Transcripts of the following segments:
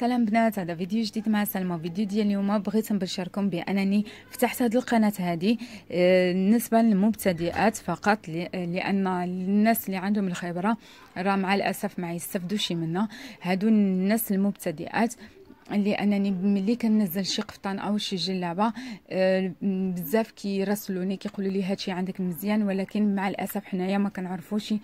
سلام بنات هذا فيديو جديد مع سلمى فيديو ديال اليوم بغيت نبشركم بانني فتحت هذه القناه هذه آه، بالنسبه للمبتدئات فقط آه، لان الناس اللي عندهم الخبره راه مع الاسف ما يستفدوش منها هادو الناس المبتدئات اللي انني ملي كنزل شي قفطان او شي جلابه أه بزاف كيراسلوني كيقولوا لي هادشي عندك مزيان ولكن مع الاسف حنايا ما كنعرفوش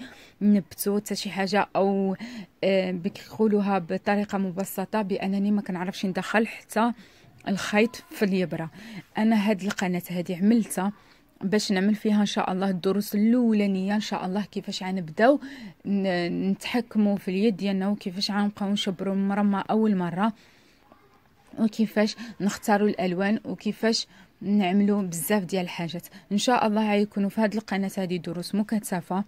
نبتو حتى شي حاجه او أه بكيقولوها بطريقه مبسطه بانني ما كنعرفش ندخل حتى الخيط في اليبره انا هاد القناه هادي عملتها باش نعمل فيها ان شاء الله الدروس الاولانيه ان شاء الله كيفاش غنبداو نتحكموا في اليد ديالنا وكيفاش غنبقاو نشبروا المرمى اول مره وكيفاش نختاروا الالوان وكيفاش نعملوا بزاف ديال الحاجات ان شاء الله غيكونوا في هذه القناه هذه دروس مكثفه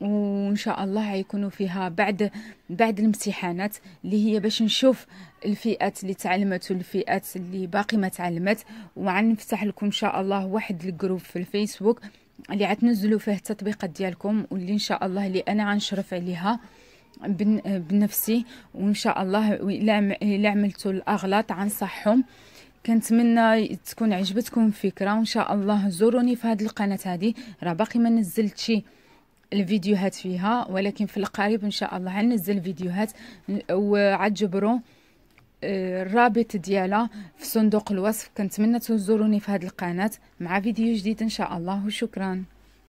وان شاء الله غيكونوا فيها بعد بعد الامتحانات اللي هي باش نشوف الفئات اللي تعلمت والفئات اللي باقي ما تعلمت وغنفتح لكم ان شاء الله واحد الجروب في الفيسبوك اللي عتنزلوا فيه التطبيقات ديالكم واللي ان شاء الله اللي انا غنشرف عليها بنفسي وان شاء الله الا عملتوا الاغلاط عنصحهم كنتمنى تكون عجبتكم الفكره وان شاء الله زوروني في هذه القناه هذه راه باقي ما نزلت شي الفيديوهات فيها ولكن في القريب ان شاء الله غنزل فيديوهات وعجبرو آه، الرابط ديالها في صندوق الوصف كنتمنى تزوروني في هذه القناه مع فيديو جديد ان شاء الله وشكرا